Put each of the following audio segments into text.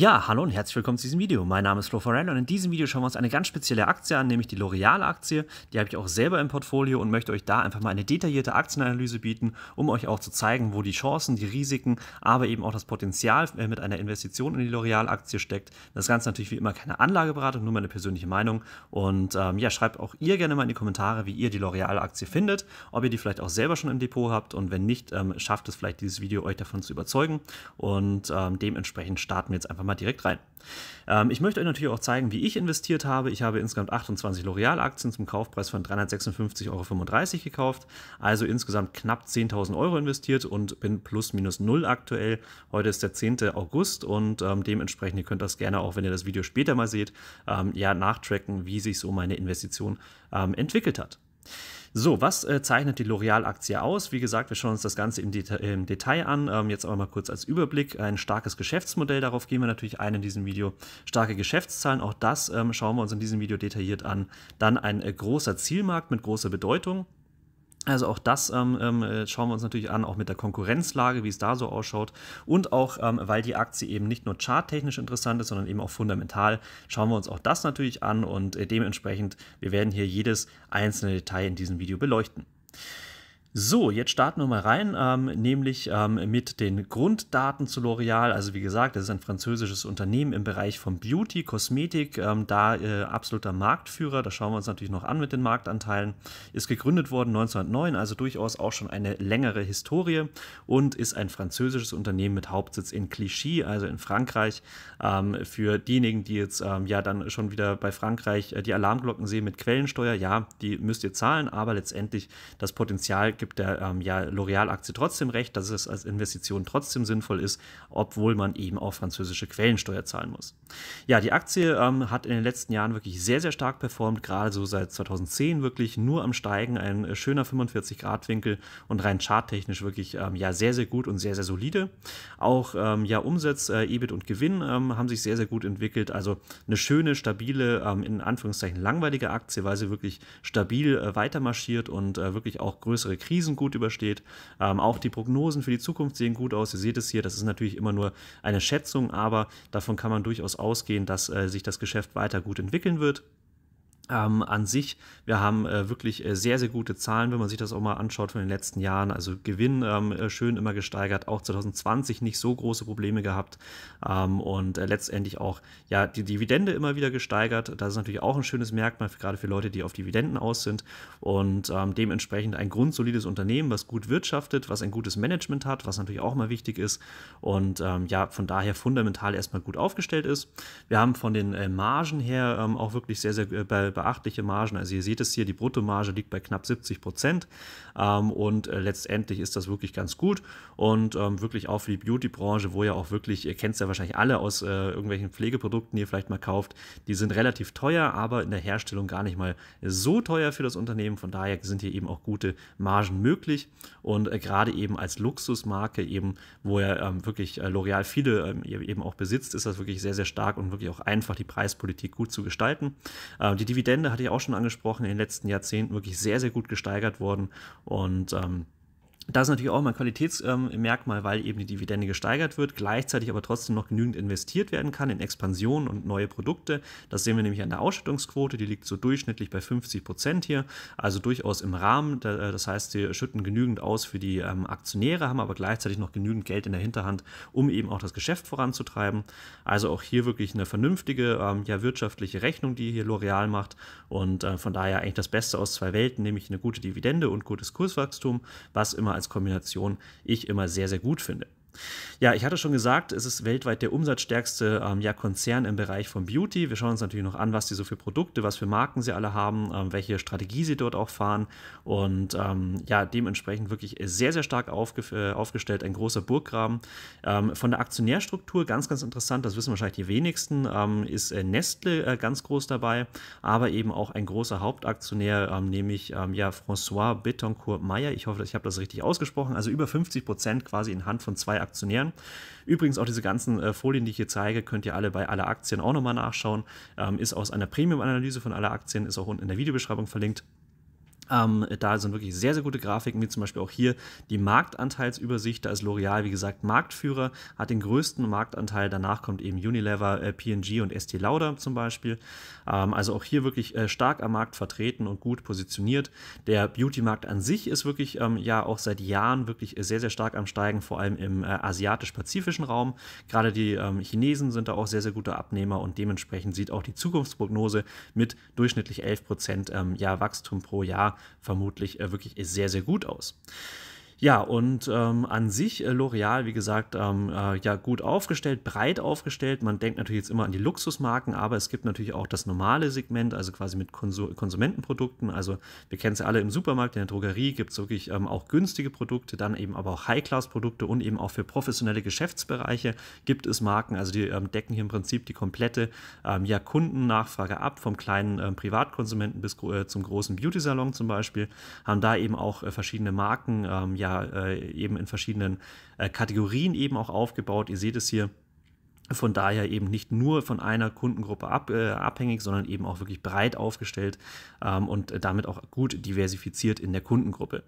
Ja, hallo und herzlich willkommen zu diesem Video. Mein Name ist Flo Forel und in diesem Video schauen wir uns eine ganz spezielle Aktie an, nämlich die L'Oreal-Aktie. Die habe ich auch selber im Portfolio und möchte euch da einfach mal eine detaillierte Aktienanalyse bieten, um euch auch zu zeigen, wo die Chancen, die Risiken, aber eben auch das Potenzial äh, mit einer Investition in die L'Oreal-Aktie steckt. Das Ganze natürlich wie immer keine Anlageberatung, nur meine persönliche Meinung. Und ähm, ja, schreibt auch ihr gerne mal in die Kommentare, wie ihr die L'Oreal-Aktie findet, ob ihr die vielleicht auch selber schon im Depot habt und wenn nicht, ähm, schafft es vielleicht dieses Video euch davon zu überzeugen. Und ähm, dementsprechend starten wir jetzt einfach mal mal direkt rein. Ähm, ich möchte euch natürlich auch zeigen, wie ich investiert habe. Ich habe insgesamt 28 L'Oreal-Aktien zum Kaufpreis von 356,35 Euro gekauft, also insgesamt knapp 10.000 Euro investiert und bin plus minus null aktuell. Heute ist der 10. August und ähm, dementsprechend, ihr könnt das gerne auch, wenn ihr das Video später mal seht, ähm, ja nachtracken, wie sich so meine Investition ähm, entwickelt hat. So, was äh, zeichnet die L'Oreal-Aktie aus? Wie gesagt, wir schauen uns das Ganze im, Deta im Detail an. Ähm, jetzt aber mal kurz als Überblick. Ein starkes Geschäftsmodell, darauf gehen wir natürlich ein in diesem Video. Starke Geschäftszahlen, auch das ähm, schauen wir uns in diesem Video detailliert an. Dann ein äh, großer Zielmarkt mit großer Bedeutung. Also auch das ähm, ähm, äh, schauen wir uns natürlich an, auch mit der Konkurrenzlage, wie es da so ausschaut. Und auch, ähm, weil die Aktie eben nicht nur charttechnisch interessant ist, sondern eben auch fundamental, schauen wir uns auch das natürlich an und äh, dementsprechend, wir werden hier jedes einzelne Detail in diesem Video beleuchten. So, jetzt starten wir mal rein, ähm, nämlich ähm, mit den Grunddaten zu L'Oreal. Also wie gesagt, das ist ein französisches Unternehmen im Bereich von Beauty, Kosmetik, ähm, da äh, absoluter Marktführer. Das schauen wir uns natürlich noch an mit den Marktanteilen. Ist gegründet worden 1909, also durchaus auch schon eine längere Historie und ist ein französisches Unternehmen mit Hauptsitz in Clichy, also in Frankreich. Ähm, für diejenigen, die jetzt ähm, ja dann schon wieder bei Frankreich äh, die Alarmglocken sehen mit Quellensteuer, ja, die müsst ihr zahlen, aber letztendlich das Potenzial gibt der ähm, ja L'Oreal-Aktie trotzdem recht, dass es als Investition trotzdem sinnvoll ist, obwohl man eben auch französische Quellensteuer zahlen muss. Ja, die Aktie ähm, hat in den letzten Jahren wirklich sehr, sehr stark performt, gerade so seit 2010 wirklich nur am Steigen, ein äh, schöner 45-Grad-Winkel und rein charttechnisch wirklich ähm, ja sehr, sehr gut und sehr, sehr solide. Auch ähm, ja Umsatz, äh, EBIT und Gewinn ähm, haben sich sehr, sehr gut entwickelt. Also eine schöne, stabile, ähm, in Anführungszeichen langweilige Aktie, weil sie wirklich stabil äh, weitermarschiert und äh, wirklich auch größere Krisen gut übersteht. Ähm, auch die Prognosen für die Zukunft sehen gut aus. Ihr seht es hier, das ist natürlich immer nur eine Schätzung, aber davon kann man durchaus ausgehen, dass äh, sich das Geschäft weiter gut entwickeln wird ähm, an sich, wir haben äh, wirklich äh, sehr, sehr gute Zahlen, wenn man sich das auch mal anschaut von den letzten Jahren. Also Gewinn ähm, äh, schön immer gesteigert, auch 2020 nicht so große Probleme gehabt ähm, und äh, letztendlich auch ja die Dividende immer wieder gesteigert. Das ist natürlich auch ein schönes Merkmal, gerade für Leute, die auf Dividenden aus sind und ähm, dementsprechend ein grundsolides Unternehmen, was gut wirtschaftet, was ein gutes Management hat, was natürlich auch mal wichtig ist und ähm, ja von daher fundamental erstmal gut aufgestellt ist. Wir haben von den äh, Margen her ähm, auch wirklich sehr, sehr äh, bei beachtliche Margen. Also ihr seht es hier, die Bruttomarge liegt bei knapp 70 Prozent ähm, und äh, letztendlich ist das wirklich ganz gut und ähm, wirklich auch für die Beauty-Branche, wo ja auch wirklich, ihr kennt es ja wahrscheinlich alle aus äh, irgendwelchen Pflegeprodukten, die ihr vielleicht mal kauft, die sind relativ teuer, aber in der Herstellung gar nicht mal so teuer für das Unternehmen. Von daher sind hier eben auch gute Margen möglich und äh, gerade eben als Luxusmarke eben, wo ja ähm, wirklich äh, L'Oreal viele ähm, e-, eben auch besitzt, ist das wirklich sehr, sehr stark und wirklich auch einfach die Preispolitik gut zu gestalten. Ähm, die Dividende Dividende hatte ich auch schon angesprochen, in den letzten Jahrzehnten wirklich sehr, sehr gut gesteigert worden. Und ähm, das ist natürlich auch mal ein Qualitätsmerkmal, ähm, weil eben die Dividende gesteigert wird, gleichzeitig aber trotzdem noch genügend investiert werden kann in Expansion und neue Produkte. Das sehen wir nämlich an der Ausschüttungsquote, die liegt so durchschnittlich bei 50 Prozent hier, also durchaus im Rahmen. Äh, das heißt, sie schütten genügend aus für die ähm, Aktionäre, haben aber gleichzeitig noch genügend Geld in der Hinterhand, um eben auch das Geschäft voranzutreiben. Also auch hier wirklich eine vernünftige, ähm, ja, wirtschaftliche Rechnung, die hier L'Oreal macht und äh, von daher eigentlich das Beste aus zwei Welten, nämlich eine gute Dividende und gutes Kurswachstum, was immer als als Kombination ich immer sehr, sehr gut finde. Ja, ich hatte schon gesagt, es ist weltweit der umsatzstärkste ähm, ja, Konzern im Bereich von Beauty. Wir schauen uns natürlich noch an, was die so für Produkte, was für Marken sie alle haben, ähm, welche Strategie sie dort auch fahren. Und ähm, ja, dementsprechend wirklich sehr, sehr stark aufge äh, aufgestellt, ein großer Burggraben. Ähm, von der Aktionärstruktur ganz, ganz interessant, das wissen wahrscheinlich die wenigsten, ähm, ist äh, Nestle äh, ganz groß dabei, aber eben auch ein großer Hauptaktionär, ähm, nämlich ja, François Betancourt-Meyer. Ich hoffe, ich habe das richtig ausgesprochen. Also über 50 Prozent quasi in Hand von zwei Aktionären. Übrigens auch diese ganzen äh, Folien, die ich hier zeige, könnt ihr alle bei aller Aktien auch nochmal nachschauen. Ähm, ist aus einer Premium-Analyse von aller Aktien, ist auch unten in der Videobeschreibung verlinkt. Ähm, da sind wirklich sehr, sehr gute Grafiken, wie zum Beispiel auch hier die Marktanteilsübersicht. Da ist L'Oreal, wie gesagt, Marktführer, hat den größten Marktanteil. Danach kommt eben Unilever, äh, PG und ST Lauder zum Beispiel. Ähm, also auch hier wirklich äh, stark am Markt vertreten und gut positioniert. Der Beauty-Markt an sich ist wirklich ähm, ja auch seit Jahren wirklich sehr, sehr stark am Steigen, vor allem im äh, asiatisch-pazifischen Raum. Gerade die ähm, Chinesen sind da auch sehr, sehr gute Abnehmer und dementsprechend sieht auch die Zukunftsprognose mit durchschnittlich 11 Prozent ähm, ja, Wachstum pro Jahr vermutlich äh, wirklich sehr, sehr gut aus. Ja, und ähm, an sich äh, L'Oreal, wie gesagt, ähm, äh, ja gut aufgestellt, breit aufgestellt. Man denkt natürlich jetzt immer an die Luxusmarken, aber es gibt natürlich auch das normale Segment, also quasi mit Konsum Konsumentenprodukten. Also wir kennen es ja alle im Supermarkt, in der Drogerie gibt es wirklich ähm, auch günstige Produkte, dann eben aber auch High-Class-Produkte und eben auch für professionelle Geschäftsbereiche gibt es Marken. Also die ähm, decken hier im Prinzip die komplette ähm, ja, Kundennachfrage ab, vom kleinen ähm, Privatkonsumenten bis äh, zum großen Beauty-Salon zum Beispiel, haben da eben auch äh, verschiedene Marken, ja, äh, eben in verschiedenen äh, Kategorien eben auch aufgebaut. Ihr seht es hier. Von daher eben nicht nur von einer Kundengruppe ab, äh, abhängig, sondern eben auch wirklich breit aufgestellt ähm, und damit auch gut diversifiziert in der Kundengruppe.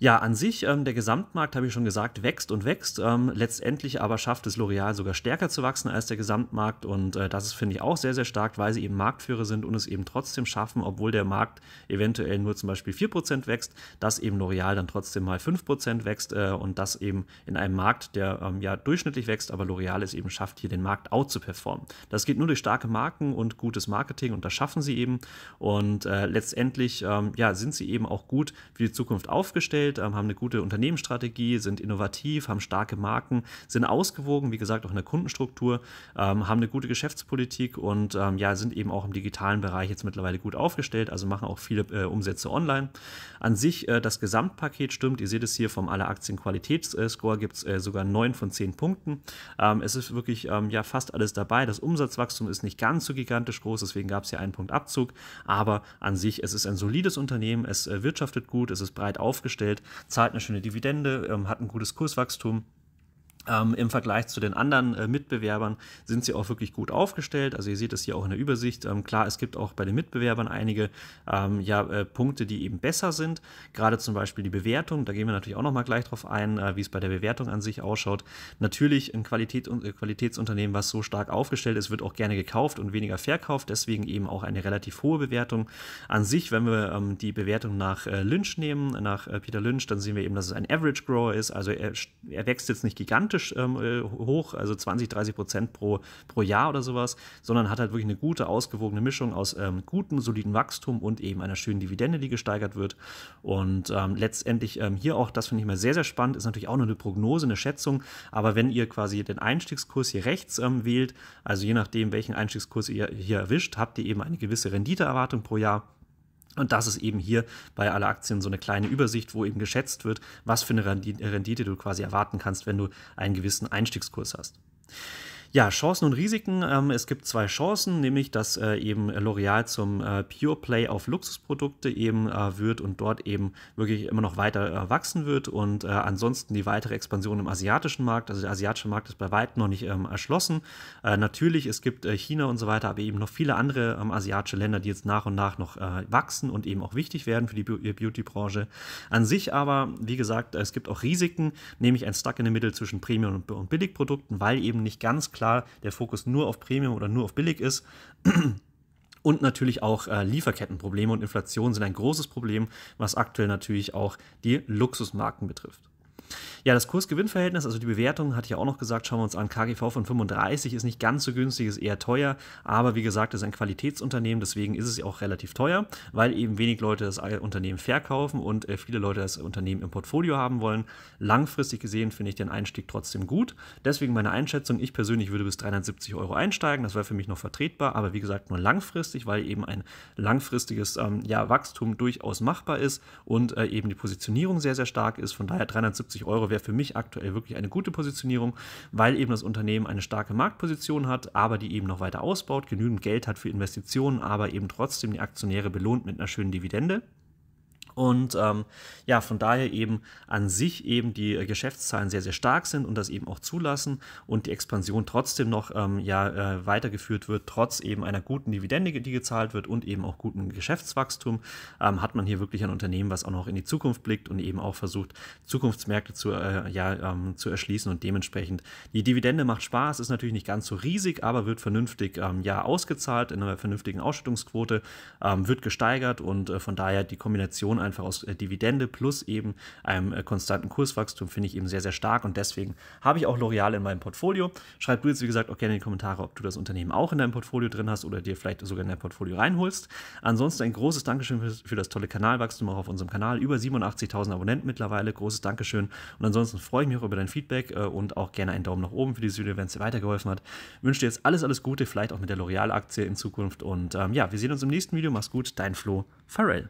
Ja, an sich, ähm, der Gesamtmarkt, habe ich schon gesagt, wächst und wächst. Ähm, letztendlich aber schafft es L'Oreal sogar stärker zu wachsen als der Gesamtmarkt. Und äh, das ist, finde ich, auch sehr, sehr stark, weil sie eben Marktführer sind und es eben trotzdem schaffen, obwohl der Markt eventuell nur zum Beispiel 4% wächst, dass eben L'Oreal dann trotzdem mal 5% wächst äh, und das eben in einem Markt, der ähm, ja durchschnittlich wächst, aber L'Oreal es eben schafft, hier den Markt out zu performen. Das geht nur durch starke Marken und gutes Marketing und das schaffen sie eben. Und äh, letztendlich ähm, ja, sind sie eben auch gut für die Zukunft aufgestellt Geld, ähm, haben eine gute Unternehmensstrategie, sind innovativ, haben starke Marken, sind ausgewogen, wie gesagt, auch in der Kundenstruktur, ähm, haben eine gute Geschäftspolitik und ähm, ja, sind eben auch im digitalen Bereich jetzt mittlerweile gut aufgestellt, also machen auch viele äh, Umsätze online. An sich, äh, das Gesamtpaket stimmt. Ihr seht es hier vom Aller Aktien Qualitätsscore gibt es äh, sogar neun von zehn Punkten. Ähm, es ist wirklich ähm, ja fast alles dabei. Das Umsatzwachstum ist nicht ganz so gigantisch groß, deswegen gab es hier einen Punkt Abzug. Aber an sich, es ist ein solides Unternehmen, es äh, wirtschaftet gut, es ist breit aufgestellt zahlt eine schöne Dividende, ähm, hat ein gutes Kurswachstum. Ähm, Im Vergleich zu den anderen äh, Mitbewerbern sind sie auch wirklich gut aufgestellt. Also ihr seht es hier auch in der Übersicht. Ähm, klar, es gibt auch bei den Mitbewerbern einige ähm, ja, äh, Punkte, die eben besser sind. Gerade zum Beispiel die Bewertung. Da gehen wir natürlich auch nochmal gleich drauf ein, äh, wie es bei der Bewertung an sich ausschaut. Natürlich ein Qualität und, äh, Qualitätsunternehmen, was so stark aufgestellt ist, wird auch gerne gekauft und weniger verkauft. Deswegen eben auch eine relativ hohe Bewertung. An sich, wenn wir ähm, die Bewertung nach äh, Lynch nehmen, nach äh, Peter Lynch, dann sehen wir eben, dass es ein Average Grower ist. Also er, er wächst jetzt nicht gigantisch gigantisch ähm, äh, hoch, also 20, 30 Prozent pro, pro Jahr oder sowas, sondern hat halt wirklich eine gute, ausgewogene Mischung aus ähm, gutem, soliden Wachstum und eben einer schönen Dividende, die gesteigert wird. Und ähm, letztendlich ähm, hier auch, das finde ich mal sehr, sehr spannend, ist natürlich auch nur eine Prognose, eine Schätzung, aber wenn ihr quasi den Einstiegskurs hier rechts ähm, wählt, also je nachdem, welchen Einstiegskurs ihr hier erwischt, habt ihr eben eine gewisse Renditeerwartung pro Jahr. Und das ist eben hier bei aller Aktien so eine kleine Übersicht, wo eben geschätzt wird, was für eine Rendite du quasi erwarten kannst, wenn du einen gewissen Einstiegskurs hast. Ja, Chancen und Risiken. Ähm, es gibt zwei Chancen, nämlich dass äh, eben L'Oreal zum äh, Pure Play auf Luxusprodukte eben äh, wird und dort eben wirklich immer noch weiter wachsen wird und ansonsten die weitere Expansion im asiatischen Markt. Also der asiatische Markt ist bei weitem noch nicht ähm, erschlossen. natürlich, es gibt China und so weiter, aber eben noch viele andere ähm, asiatische Länder, die jetzt nach und nach noch wachsen und eben auch wichtig werden für die Beauty-Branche. An sich aber, wie gesagt, es gibt auch Risiken, nämlich ein Stuck in the Middle zwischen Premium- und Billigprodukten, weil eben nicht ganz klar klar der Fokus nur auf Premium oder nur auf billig ist. Und natürlich auch äh, Lieferkettenprobleme und Inflation sind ein großes Problem, was aktuell natürlich auch die Luxusmarken betrifft. Ja, das Kursgewinnverhältnis, also die Bewertung, hatte ich ja auch noch gesagt, schauen wir uns an. KGV von 35 ist nicht ganz so günstig, ist eher teuer, aber wie gesagt, ist ein Qualitätsunternehmen, deswegen ist es ja auch relativ teuer, weil eben wenig Leute das Unternehmen verkaufen und äh, viele Leute das Unternehmen im Portfolio haben wollen. Langfristig gesehen finde ich den Einstieg trotzdem gut. Deswegen meine Einschätzung, ich persönlich würde bis 370 Euro einsteigen, das wäre für mich noch vertretbar, aber wie gesagt, nur langfristig, weil eben ein langfristiges ähm, ja, Wachstum durchaus machbar ist und äh, eben die Positionierung sehr, sehr stark ist. Von daher 370 150 Euro wäre für mich aktuell wirklich eine gute Positionierung, weil eben das Unternehmen eine starke Marktposition hat, aber die eben noch weiter ausbaut, genügend Geld hat für Investitionen, aber eben trotzdem die Aktionäre belohnt mit einer schönen Dividende. Und ähm, ja, von daher eben an sich eben die äh, Geschäftszahlen sehr, sehr stark sind und das eben auch zulassen und die Expansion trotzdem noch ähm, ja, äh, weitergeführt wird, trotz eben einer guten Dividende, die gezahlt wird und eben auch gutem Geschäftswachstum, ähm, hat man hier wirklich ein Unternehmen, was auch noch in die Zukunft blickt und eben auch versucht, Zukunftsmärkte zu, äh, ja, ähm, zu erschließen und dementsprechend die Dividende macht Spaß, ist natürlich nicht ganz so riesig, aber wird vernünftig ähm, ja ausgezahlt in einer vernünftigen Ausschüttungsquote, ähm, wird gesteigert und äh, von daher die Kombination einer einfach aus äh, Dividende plus eben einem äh, konstanten Kurswachstum finde ich eben sehr, sehr stark und deswegen habe ich auch L'Oreal in meinem Portfolio. Schreib du jetzt, wie gesagt, auch gerne in die Kommentare, ob du das Unternehmen auch in deinem Portfolio drin hast oder dir vielleicht sogar in dein Portfolio reinholst. Ansonsten ein großes Dankeschön für, für das tolle Kanalwachstum auch auf unserem Kanal. Über 87.000 Abonnenten mittlerweile. Großes Dankeschön. Und ansonsten freue ich mich auch über dein Feedback äh, und auch gerne einen Daumen nach oben für dieses Video, wenn es dir weitergeholfen hat. Ich wünsche dir jetzt alles, alles Gute, vielleicht auch mit der L'Oreal-Aktie in Zukunft. Und ähm, ja, wir sehen uns im nächsten Video. Mach's gut, dein Flo Farrell.